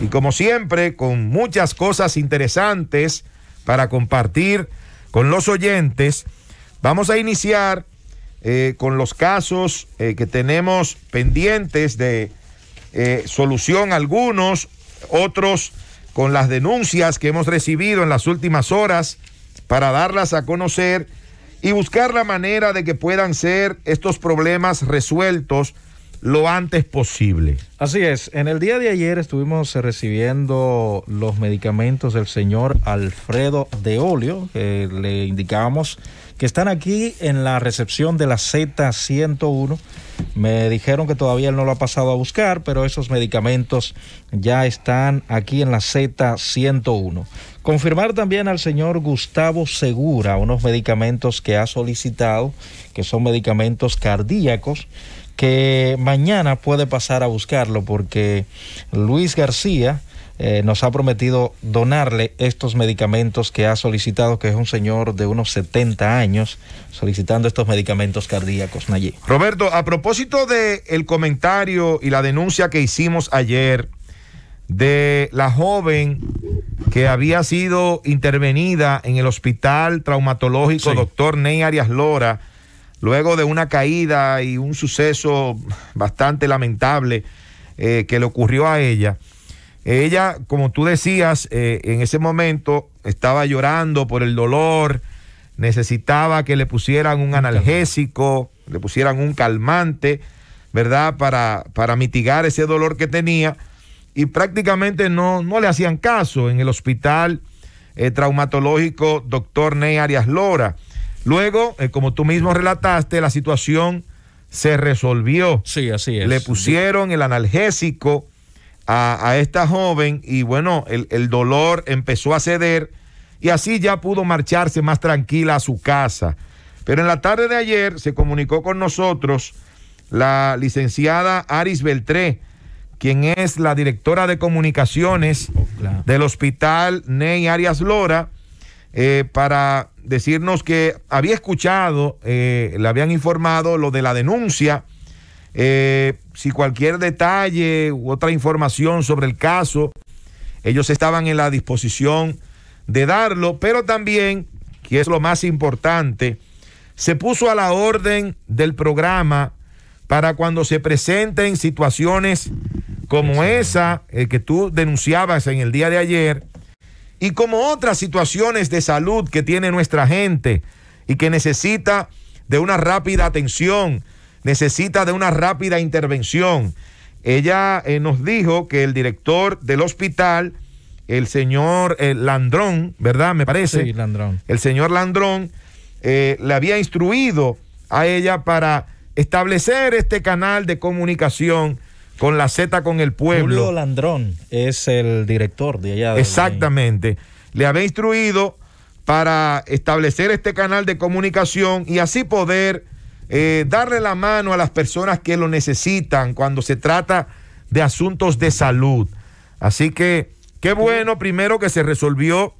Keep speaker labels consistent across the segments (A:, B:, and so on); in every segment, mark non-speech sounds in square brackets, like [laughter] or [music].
A: Y como siempre, con muchas cosas interesantes para compartir con los oyentes, vamos a iniciar eh, con los casos eh, que tenemos pendientes de eh, solución algunos, otros con las denuncias que hemos recibido en las últimas horas para darlas a conocer y buscar la manera de que puedan ser estos problemas resueltos lo antes posible. Así es, en el día de ayer estuvimos
B: recibiendo los medicamentos del señor Alfredo de Olio, que le indicamos que están aquí en la recepción de la Z101. Me dijeron que todavía él no lo ha pasado a buscar, pero esos medicamentos ya están aquí en la Z101. Confirmar también al señor Gustavo Segura unos medicamentos que ha solicitado, que son medicamentos cardíacos que mañana puede pasar a buscarlo porque Luis García eh, nos ha prometido donarle estos medicamentos que ha solicitado, que es un señor de unos 70 años solicitando estos medicamentos cardíacos,
A: Roberto, a propósito del comentario y la denuncia que hicimos ayer de la joven que había sido intervenida en el hospital traumatológico doctor Ney Arias Lora, luego de una caída y un suceso bastante lamentable eh, que le ocurrió a ella. Ella, como tú decías, eh, en ese momento estaba llorando por el dolor, necesitaba que le pusieran un analgésico, le pusieran un calmante, ¿verdad? Para, para mitigar ese dolor que tenía. Y prácticamente no, no le hacían caso en el hospital eh, traumatológico doctor Ney Arias Lora. Luego, eh, como tú mismo relataste, la situación se resolvió. Sí, así es. Le pusieron el analgésico a, esta joven y bueno, el, dolor empezó a ceder y así ya pudo marcharse más tranquila a su casa. Pero en la tarde de ayer se comunicó con nosotros la licenciada Aris Beltré, quien es la directora de comunicaciones oh, del Hospital Ney Arias Lora, eh, para decirnos que había escuchado, eh, le habían informado lo de la denuncia. Eh, si cualquier detalle u otra información sobre el caso, ellos estaban en la disposición de darlo, pero también, que es lo más importante, se puso a la orden del programa para cuando se presenten situaciones como esa el eh, que tú denunciabas en el día de ayer, y como otras situaciones de salud que tiene nuestra gente y que necesita de una rápida atención, necesita de una rápida intervención. Ella eh, nos dijo que el director del hospital, el señor eh, Landrón, ¿verdad? Me parece. Sí, Landrón. El señor Landrón eh, le había instruido a ella para establecer este canal de comunicación con la Z con el pueblo. Julio Landrón es el director de allá. Exactamente. Le había instruido para establecer este canal de comunicación y así poder eh, darle la mano a las personas que lo necesitan cuando se trata de asuntos de salud. Así que qué bueno primero que se resolvió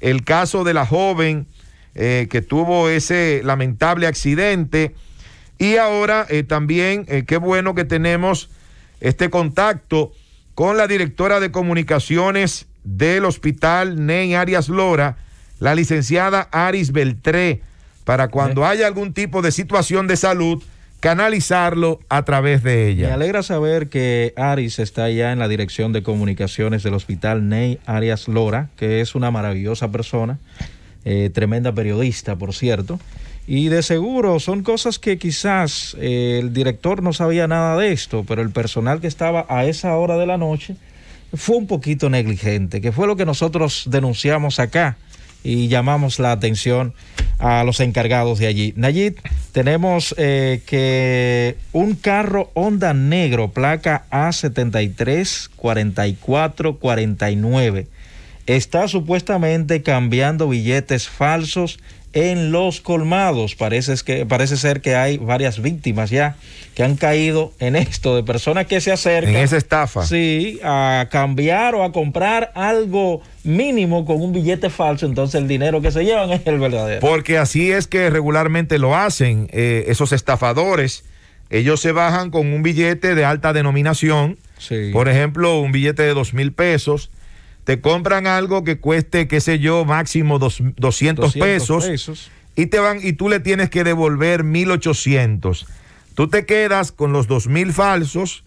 A: el caso de la joven eh, que tuvo ese lamentable accidente y ahora eh, también qué bueno que tenemos este contacto con la directora de comunicaciones del Hospital Ney Arias Lora, la licenciada Aris Beltré, para cuando haya algún tipo de situación de salud, canalizarlo a través de ella. Me
B: alegra saber que Aris está ya en la dirección de comunicaciones del Hospital Ney Arias Lora, que es una maravillosa persona, eh, tremenda periodista, por cierto y de seguro son cosas que quizás eh, el director no sabía nada de esto, pero el personal que estaba a esa hora de la noche fue un poquito negligente, que fue lo que nosotros denunciamos acá y llamamos la atención a los encargados de allí. Nayid, tenemos eh, que un carro Honda Negro, placa A73 44 está supuestamente cambiando billetes falsos en los colmados. Parece, que, parece ser que hay varias víctimas ya que han caído en esto, de personas que se acercan. En esa estafa. a cambiar o a comprar algo mínimo con un billete falso, entonces el dinero que se llevan es el verdadero.
A: Porque así es que regularmente lo hacen eh, esos estafadores. Ellos se bajan con un billete de alta denominación, por ejemplo, un billete de dos mil pesos te compran algo que cueste, qué sé yo, máximo dos, 200, pesos, y te van y tú le tienes que devolver 1800. Tú te quedas con los 2000 falsos,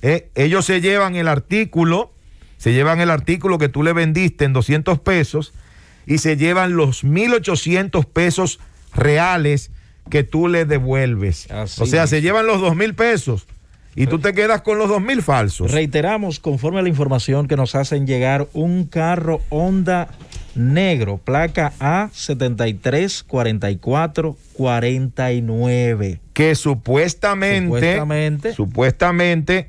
A: eh, ellos se llevan el artículo, se llevan el artículo que tú le vendiste en 200 pesos y se llevan los 1800 pesos reales que tú le devuelves.
B: o sea, se
A: llevan los 2000 pesos y tú te quedas con los 2.000 falsos. Reiteramos, conforme a la información que nos
B: hacen llegar, un carro Honda negro, placa
A: A734449. Que supuestamente, supuestamente, supuestamente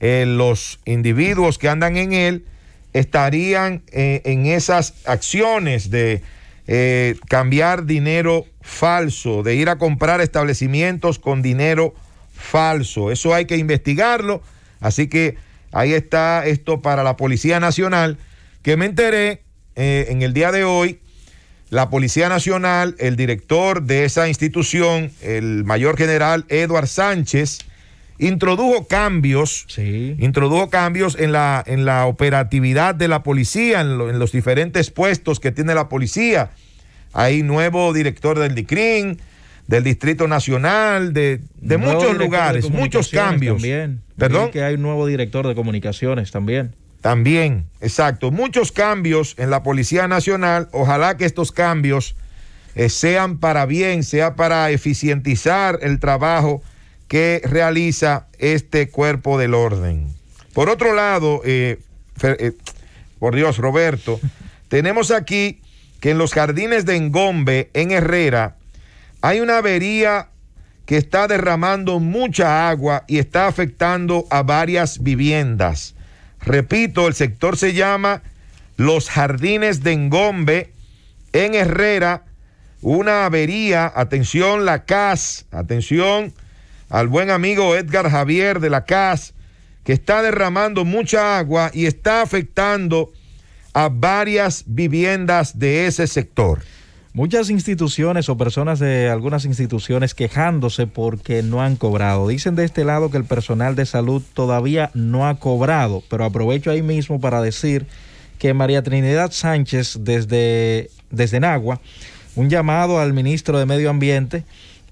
A: eh, los individuos que andan en él estarían eh, en esas acciones de eh, cambiar dinero falso, de ir a comprar establecimientos con dinero falso falso. Eso hay que investigarlo. Así que ahí está esto para la Policía Nacional, que me enteré eh, en el día de hoy. La Policía Nacional, el director de esa institución, el mayor general Eduard Sánchez, introdujo cambios, introdujo cambios en la, en la operatividad de la policía, en, en los diferentes puestos que tiene la policía. Hay nuevo director del DICRIN, del Distrito Nacional, de, muchos lugares, muchos cambios. También. Perdón. que hay un nuevo director de comunicaciones también. También, exacto. Muchos cambios en la Policía Nacional. Ojalá que estos cambios eh, sean para bien, sea para eficientizar el trabajo que realiza este cuerpo del orden. Por otro lado, eh, eh, por Dios, Roberto, [laughs] tenemos aquí que en los jardines de Engombe, en Herrera, hay una avería que está derramando mucha agua y está afectando a varias viviendas. Repito, el sector se llama Los Jardines de Engombe en Herrera. Una avería, atención la CAS, atención al buen amigo Edgar Javier de la CAS, que está derramando mucha agua y está afectando a varias viviendas de ese sector. Muchas
B: instituciones o personas de algunas instituciones quejándose porque no han cobrado. Dicen de este lado que el personal de salud todavía no ha cobrado, pero aprovecho ahí mismo para decir que María Trinidad Sánchez desde, desde Nagua, un llamado al ministro de Medio Ambiente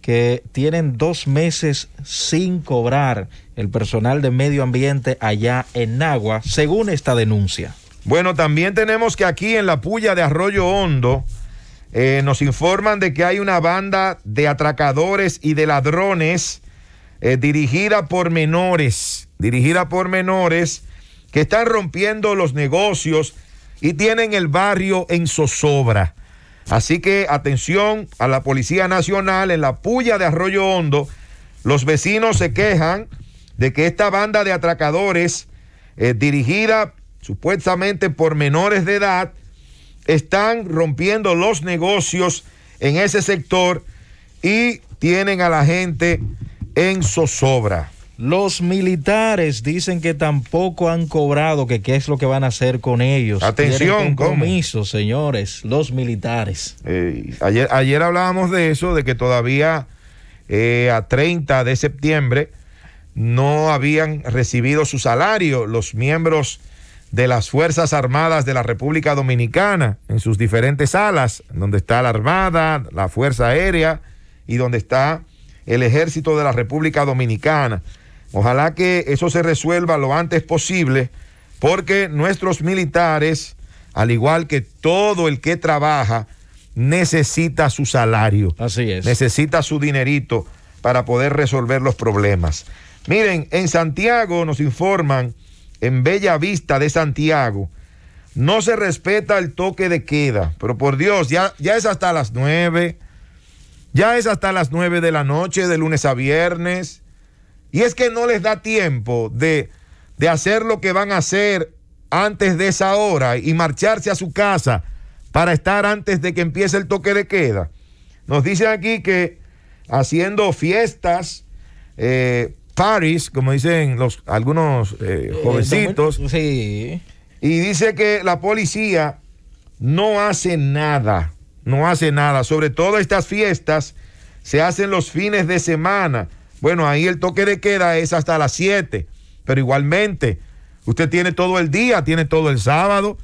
B: que tienen dos meses sin cobrar el personal de medio ambiente allá en Nagua, según esta denuncia.
A: Bueno, también tenemos que aquí en la puya de Arroyo Hondo, eh, nos informan de que hay una banda de atracadores y de ladrones eh, dirigida por menores, dirigida por menores que están rompiendo los negocios y tienen el barrio en zozobra. Así que atención a la Policía Nacional en la puya de Arroyo Hondo. Los vecinos se quejan de que esta banda de atracadores, eh, dirigida supuestamente por menores de edad, están rompiendo los negocios en ese sector y tienen a la gente en zozobra.
B: Los militares dicen que tampoco han cobrado, que qué es lo que van a hacer
A: con ellos. Atención, compromiso, señores, los
B: militares.
A: Eh, ayer, ayer, hablábamos de eso, de que todavía eh, a 30 de septiembre no habían recibido su salario los miembros de las Fuerzas Armadas de la República Dominicana en sus diferentes alas, donde está la Armada, la Fuerza Aérea y donde está el Ejército de la República Dominicana. Ojalá que eso se resuelva lo antes posible, porque nuestros militares, al igual que todo el que trabaja, necesita su salario. Así es. Necesita su dinerito para poder resolver los problemas. Miren, en Santiago nos informan en Bella Vista de Santiago. No se respeta el toque de queda, pero por Dios, ya, ya es hasta las 9, ya es hasta las 9 de la noche, de lunes a viernes, y es que no les da tiempo de, de hacer lo que van a hacer antes de esa hora y marcharse a su casa para estar antes de que empiece el toque de queda. Nos dicen aquí que haciendo fiestas, eh, Faris, como dicen los algunos eh, eh, jovencitos. Sí. Y dice que la policía no hace nada, no hace nada. Sobre todo estas fiestas se hacen los fines de semana. Bueno, ahí el toque de queda es hasta las 7, pero igualmente usted tiene todo el día, tiene todo el sábado,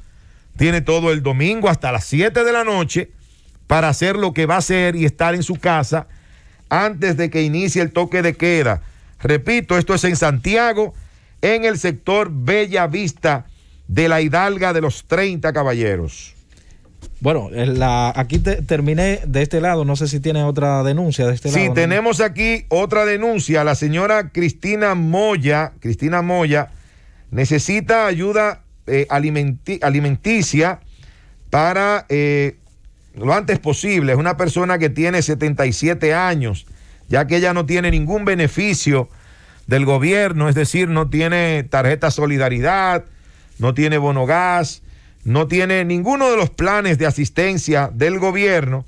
A: tiene todo el domingo hasta las 7 de la noche para hacer lo que va a hacer y estar en su casa antes de que inicie el toque de queda. Repito, esto es en Santiago, en el sector Bella Vista de la Hidalga de los 30 Caballeros.
B: Bueno, eh, aquí terminé de este lado. No sé si tiene otra denuncia de este lado. Sí,
A: tenemos aquí otra denuncia. La señora Cristina Moya, Cristina Moya, necesita ayuda eh, alimenticia para eh, lo antes posible. Es una persona que tiene 77 años ya que ella no tiene ningún beneficio del gobierno, es decir, no tiene tarjeta solidaridad, no tiene bono gas, no tiene ninguno de los planes de asistencia del gobierno.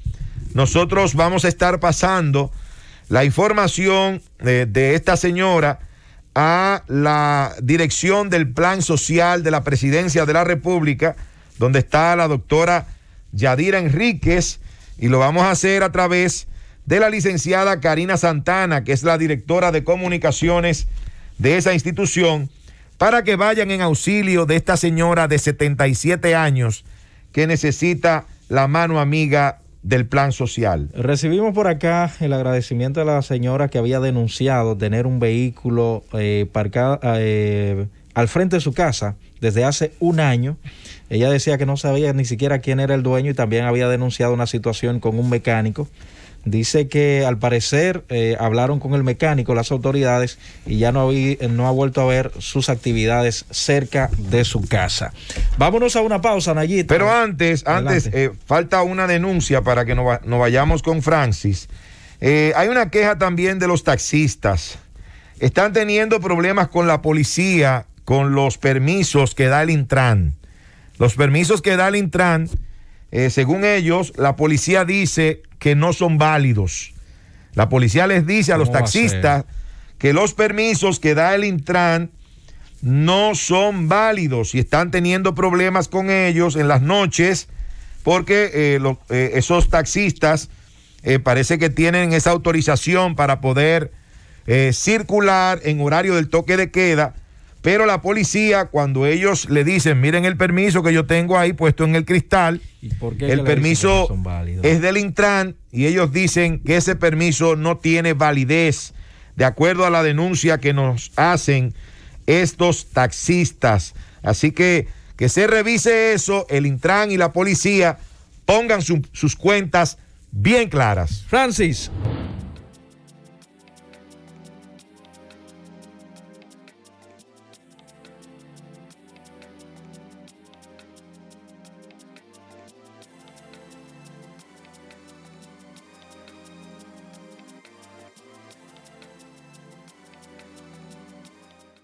A: Nosotros vamos a estar pasando la información de, eh, de esta señora a la dirección del Plan Social de la Presidencia de la República, donde está la doctora Yadira Enríquez, y lo vamos a hacer a través de la licenciada Karina Santana, que es la directora de comunicaciones de esa institución, para que vayan en auxilio de esta señora de 77 años que necesita la mano amiga del plan social.
B: Recibimos por acá el agradecimiento de la señora que había denunciado tener un vehículo eh, eh, al frente de su casa desde hace un año. Ella decía que no sabía ni siquiera quién era el dueño y también había denunciado una situación con un mecánico. Dice que al parecer eh, hablaron con el mecánico, las autoridades, y ya eh, no, ha vuelto a ver sus actividades cerca de su casa.
A: Vámonos a una pausa, Nayita. Pero antes, antes, eh, falta una denuncia para que nos no vayamos con Francis. hay una queja también de los taxistas. Están teniendo problemas con la policía, con los permisos que da el Intran. Los permisos que da el Intran eh, según ellos, la policía dice que no son válidos. La policía les dice a los taxistas que los permisos que da el Intran no son válidos y están teniendo problemas con ellos en las noches porque eh, eh, esos taxistas parece que tienen esa autorización para poder circular en horario del toque de queda pero la policía, cuando ellos le dicen, miren el permiso que yo tengo ahí puesto en el cristal, el permiso es del Intran y ellos dicen que ese permiso no tiene validez, de acuerdo a la denuncia que nos hacen estos taxistas. Así que que se revise eso, el Intran y la policía pongan sus cuentas bien claras. Francis.